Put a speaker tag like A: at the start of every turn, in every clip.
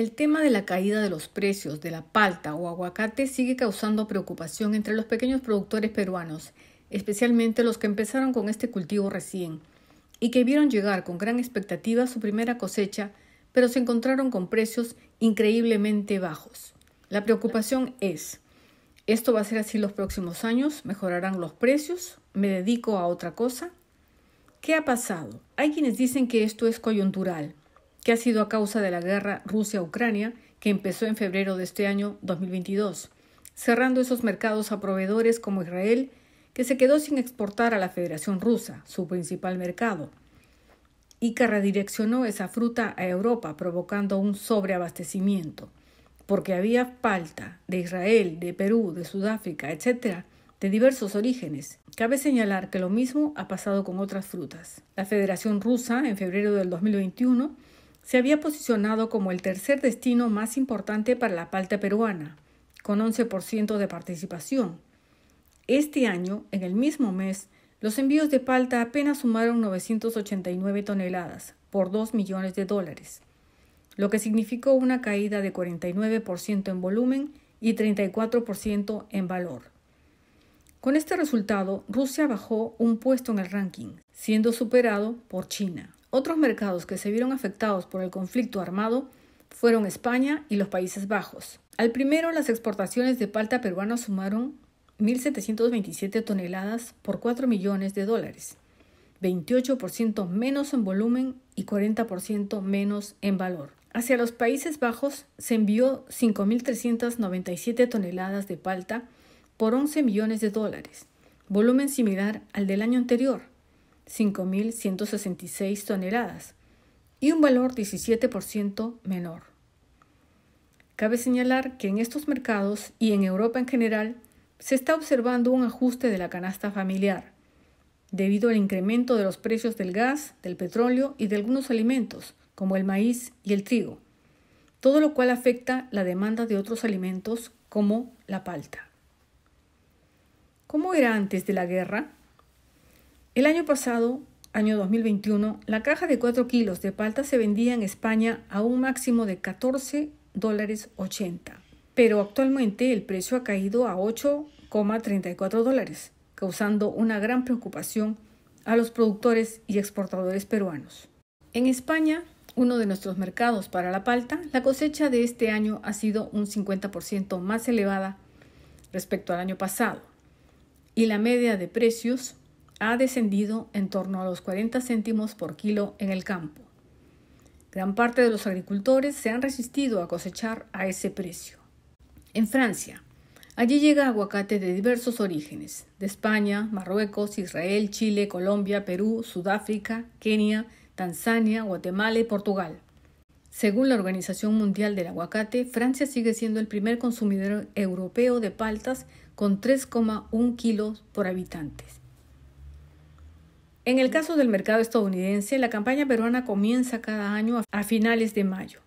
A: El tema de la caída de los precios de la palta o aguacate sigue causando preocupación entre los pequeños productores peruanos, especialmente los que empezaron con este cultivo recién y que vieron llegar con gran expectativa su primera cosecha, pero se encontraron con precios increíblemente bajos. La preocupación es, ¿esto va a ser así los próximos años? ¿Mejorarán los precios? ¿Me dedico a otra cosa? ¿Qué ha pasado? Hay quienes dicen que esto es coyuntural, que ha sido a causa de la guerra Rusia-Ucrania que empezó en febrero de este año 2022, cerrando esos mercados a proveedores como Israel, que se quedó sin exportar a la Federación Rusa, su principal mercado, y que redireccionó esa fruta a Europa, provocando un sobreabastecimiento, porque había falta de Israel, de Perú, de Sudáfrica, etc., de diversos orígenes. Cabe señalar que lo mismo ha pasado con otras frutas. La Federación Rusa, en febrero del 2021, se había posicionado como el tercer destino más importante para la palta peruana, con 11% de participación. Este año, en el mismo mes, los envíos de palta apenas sumaron 989 toneladas, por 2 millones de dólares, lo que significó una caída de 49% en volumen y 34% en valor. Con este resultado, Rusia bajó un puesto en el ranking, siendo superado por China. Otros mercados que se vieron afectados por el conflicto armado fueron España y los Países Bajos. Al primero, las exportaciones de palta peruana sumaron 1.727 toneladas por 4 millones de dólares, 28% menos en volumen y 40% menos en valor. Hacia los Países Bajos se envió 5.397 toneladas de palta por 11 millones de dólares, volumen similar al del año anterior, 5.166 toneladas y un valor 17% menor. Cabe señalar que en estos mercados y en Europa en general se está observando un ajuste de la canasta familiar debido al incremento de los precios del gas, del petróleo y de algunos alimentos, como el maíz y el trigo, todo lo cual afecta la demanda de otros alimentos como la palta. ¿Cómo era antes de la guerra? El año pasado, año 2021, la caja de 4 kilos de palta se vendía en España a un máximo de $14.80, dólares pero actualmente el precio ha caído a 8,34 dólares, causando una gran preocupación a los productores y exportadores peruanos. En España, uno de nuestros mercados para la palta, la cosecha de este año ha sido un 50% más elevada respecto al año pasado y la media de precios ha descendido en torno a los 40 céntimos por kilo en el campo. Gran parte de los agricultores se han resistido a cosechar a ese precio. En Francia, allí llega aguacate de diversos orígenes, de España, Marruecos, Israel, Chile, Colombia, Perú, Sudáfrica, Kenia, Tanzania, Guatemala y Portugal. Según la Organización Mundial del Aguacate, Francia sigue siendo el primer consumidor europeo de paltas con 3,1 kilos por habitantes. En el caso del mercado estadounidense, la campaña peruana comienza cada año a finales de mayo.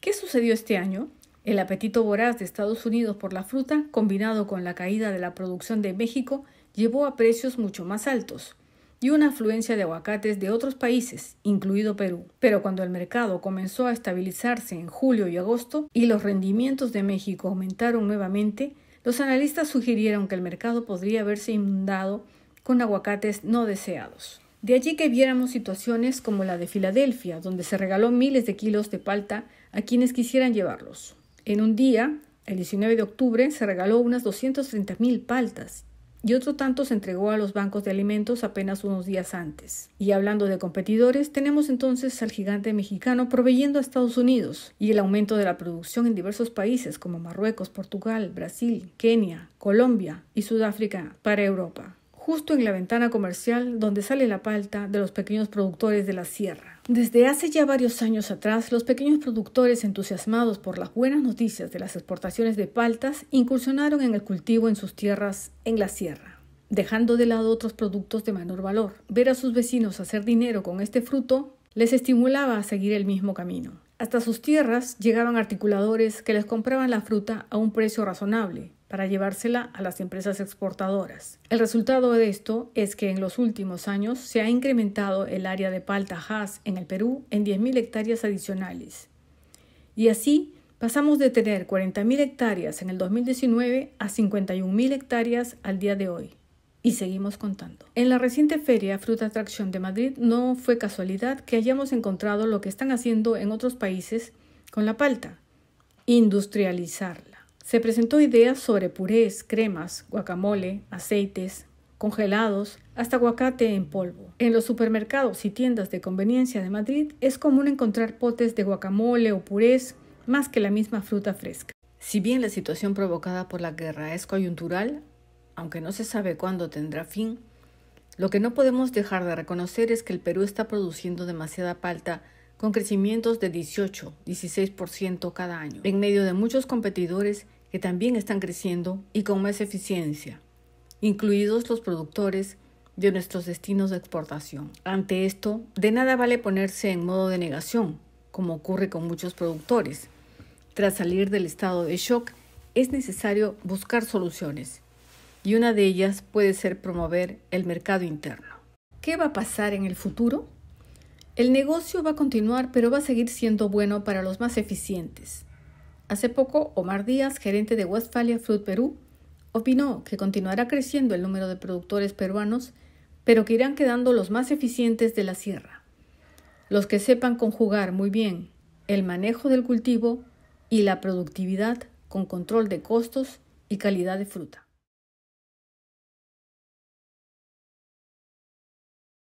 A: ¿Qué sucedió este año? El apetito voraz de Estados Unidos por la fruta, combinado con la caída de la producción de México, llevó a precios mucho más altos y una afluencia de aguacates de otros países, incluido Perú. Pero cuando el mercado comenzó a estabilizarse en julio y agosto y los rendimientos de México aumentaron nuevamente, los analistas sugirieron que el mercado podría haberse inundado con aguacates no deseados. De allí que viéramos situaciones como la de Filadelfia, donde se regaló miles de kilos de palta a quienes quisieran llevarlos. En un día, el 19 de octubre, se regaló unas 230 mil paltas y otro tanto se entregó a los bancos de alimentos apenas unos días antes. Y hablando de competidores, tenemos entonces al gigante mexicano proveyendo a Estados Unidos y el aumento de la producción en diversos países como Marruecos, Portugal, Brasil, Kenia, Colombia y Sudáfrica para Europa justo en la ventana comercial donde sale la palta de los pequeños productores de la sierra. Desde hace ya varios años atrás, los pequeños productores entusiasmados por las buenas noticias de las exportaciones de paltas incursionaron en el cultivo en sus tierras en la sierra dejando de lado otros productos de menor valor. Ver a sus vecinos hacer dinero con este fruto les estimulaba a seguir el mismo camino. Hasta sus tierras llegaban articuladores que les compraban la fruta a un precio razonable, para llevársela a las empresas exportadoras. El resultado de esto es que en los últimos años se ha incrementado el área de palta Haas en el Perú en 10.000 hectáreas adicionales. Y así pasamos de tener 40.000 hectáreas en el 2019 a 51.000 hectáreas al día de hoy. Y seguimos contando. En la reciente feria Fruta Atracción de Madrid no fue casualidad que hayamos encontrado lo que están haciendo en otros países con la palta, industrializarla. Se presentó ideas sobre purés, cremas, guacamole, aceites, congelados, hasta aguacate en polvo. En los supermercados y tiendas de conveniencia de Madrid es común encontrar potes de guacamole o purés más que la misma fruta fresca. Si bien la situación provocada por la guerra es coyuntural, aunque no se sabe cuándo tendrá fin, lo que no podemos dejar de reconocer es que el Perú está produciendo demasiada palta con crecimientos de 18-16% cada año, en medio de muchos competidores que también están creciendo y con más eficiencia, incluidos los productores de nuestros destinos de exportación. Ante esto, de nada vale ponerse en modo de negación, como ocurre con muchos productores. Tras salir del estado de shock, es necesario buscar soluciones, y una de ellas puede ser promover el mercado interno. ¿Qué va a pasar en el futuro? El negocio va a continuar, pero va a seguir siendo bueno para los más eficientes. Hace poco, Omar Díaz, gerente de Westfalia Fruit Perú, opinó que continuará creciendo el número de productores peruanos, pero que irán quedando los más eficientes de la sierra, los que sepan conjugar muy bien el manejo del cultivo y la productividad con control de costos y calidad de fruta.